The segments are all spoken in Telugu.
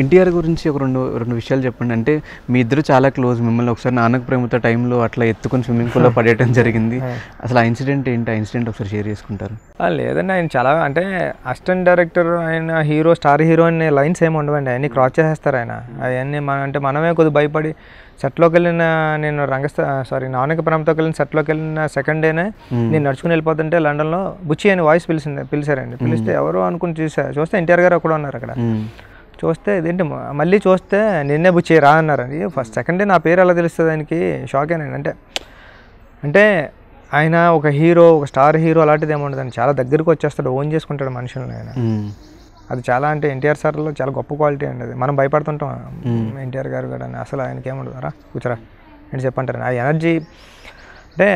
ఎన్టీఆర్ గురించి ఒక రెండు రెండు విషయాలు చెప్పండి అంటే మీ ఇద్దరు చాలా క్లోజ్ మిమ్మల్ని ఒకసారి నానక ప్రేమతో టైంలో అట్లా ఎత్తుకుని స్విమ్మింగ్ పూల్లో పడేయడం జరిగింది అసలు ఆ ఇన్సిడెంట్ ఏంటి ఆ ఇన్సిడెంట్ ఒకసారి షేర్ చేసుకుంటారు లేదండి ఆయన చాలా అంటే అస్టన్ డైరెక్టర్ ఆయన హీరో స్టార్ హీరో అనే లైన్స్ ఏమి ఉండవండి అవన్నీ క్రాస్ చేసేస్తారు ఆయన అవన్నీ మన అంటే మనమే కొద్దిగా భయపడి సెట్లోకి వెళ్ళిన నేను రంగస్థ సారీ నానక ప్రేమతో వెళ్ళిన సెట్లోకి వెళ్ళిన సెకండ్ డేనే నేను నడుచుకుని వెళ్ళిపోతుంటే లండన్లో బుచ్చి అని వాయిస్ పిలిచింది పిలిచారండి పిలిస్తే ఎవరు అనుకుని చూసారు చూస్తే ఎన్టీఆర్ గారు కూడా ఉన్నారు అక్కడ చూస్తే ఇదేంటి మళ్ళీ చూస్తే నిన్నే బుచ్చి రా అన్నారండి ఫస్ట్ సెకండ్ డే నా పేరు ఎలా తెలుస్తుంది దానికి షాక్ అయినాను అంటే అంటే ఆయన ఒక హీరో ఒక స్టార్ హీరో అలాంటిది ఏమో ఉండదు చాలా దగ్గరికి వచ్చేస్తాడు ఓన్ చేసుకుంటాడు మనుషులను ఆయన అది చాలా అంటే ఎన్టీఆర్ సార్లో చాలా గొప్ప క్వాలిటీ అండి అది మనం భయపడుతుంటాం ఎన్టీఆర్ గారు కూడా అసలు ఆయనకి ఏముండదు రా కూర్చోరా అని చెప్పంటారు ఆ ఎనర్జీ అంటే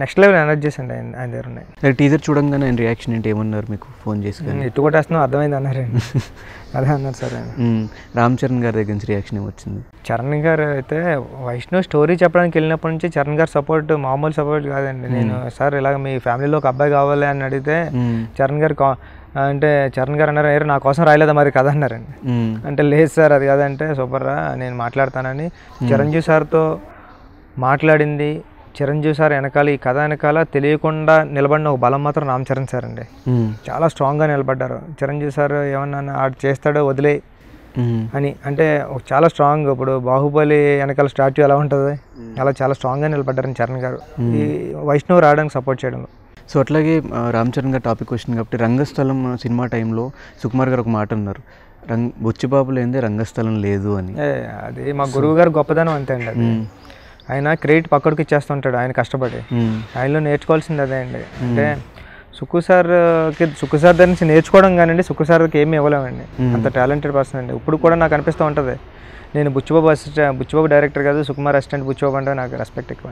నెక్స్ట్ లెవెల్ ఎనర్జీస్ అండి ఆయన దగ్గర ఉన్నాయి టీజర్ చూడంగానే ఆయన రియాక్షన్ ఏంటి ఏమన్నారు మీకు ఫోన్ చేసి ఇటు కొట్టేస్తున్నాం అర్థమైంది అన్నారు అదే అన్నారు సార్ రామ్ చరణ్ గారి దగ్గర నుంచి రియాక్షన్ ఏమొచ్చింది చరణ్ గారు అయితే వైష్ణవ్ స్టోరీ చెప్పడానికి వెళ్ళినప్పటి నుంచి చరణ్ గారు సపోర్ట్ మామూలు సపోర్ట్ కాదండి నేను సార్ ఇలాగ మీ ఫ్యామిలీలో ఒక అబ్బాయి కావాలి అని అడిగితే చరణ్ గారు అంటే చరణ్ గారు అన్నారు అయ్యారు నా కోసం రాయలేదా మరి కదా అన్నారండి అంటే లేదు సార్ అది కాదంటే సూపర్ రా నేను మాట్లాడతానని చిరంజీవి సార్తో మాట్లాడింది చిరంజీవి సార్ వెనకాల ఈ కథ వెనకాల తెలియకుండా నిలబడిన ఒక బలం మాత్రం రామ్ చరణ్ సార్ అండి చాలా స్ట్రాంగ్గా నిలబడ్డారు చిరంజీవి సార్ ఏమన్నా ఆడు చేస్తాడో వదిలే అని అంటే చాలా స్ట్రాంగ్ ఇప్పుడు బాహుబలి వెనకాల స్టాట్యూ ఎలా ఉంటుంది అలా చాలా స్ట్రాంగ్గా నిలబడ్డారని చరణ్ గారు ఈ వైష్ణవ్ రావడానికి సపోర్ట్ చేయడం సో అట్లాగే రామ్ చరణ్ గారు టాపిక్ వచ్చింది కాబట్టి రంగస్థలం సినిమా టైంలో సుకుమార్ గారు ఒక మాట అన్నారు రంగ్ బొచ్చిబాబు లేదే రంగస్థలం లేదు అని అది మా గురువు గారు గొప్పదనం అంతే అండి ఆయన క్రెడిట్ పక్కడికి ఇచ్చేస్తుంటాడు ఆయన కష్టపడి ఆయనలో నేర్చుకోవాల్సింది అదే అండి అంటే సుక్కు సార్కి సుక్కు సార్ దగ్గర నుంచి నేర్చుకోవడం కానివ్వండి సుక్కు సార్కి ఏమి ఇవ్వలేమండి అంత టాలెంటెడ్ పర్సన్ అండి ఇప్పుడు కూడా నాకు అనిపిస్తూ ఉంటుంది నేను బుచ్చుబాబు అసిస్టెంట్ బుచ్చుబాబు డైరెక్టర్ కాదు సుకుమార్ అసిస్టెంట్ బుచ్చుబాబు అంటే నాకు రెస్పెక్ట్ ఎక్కువ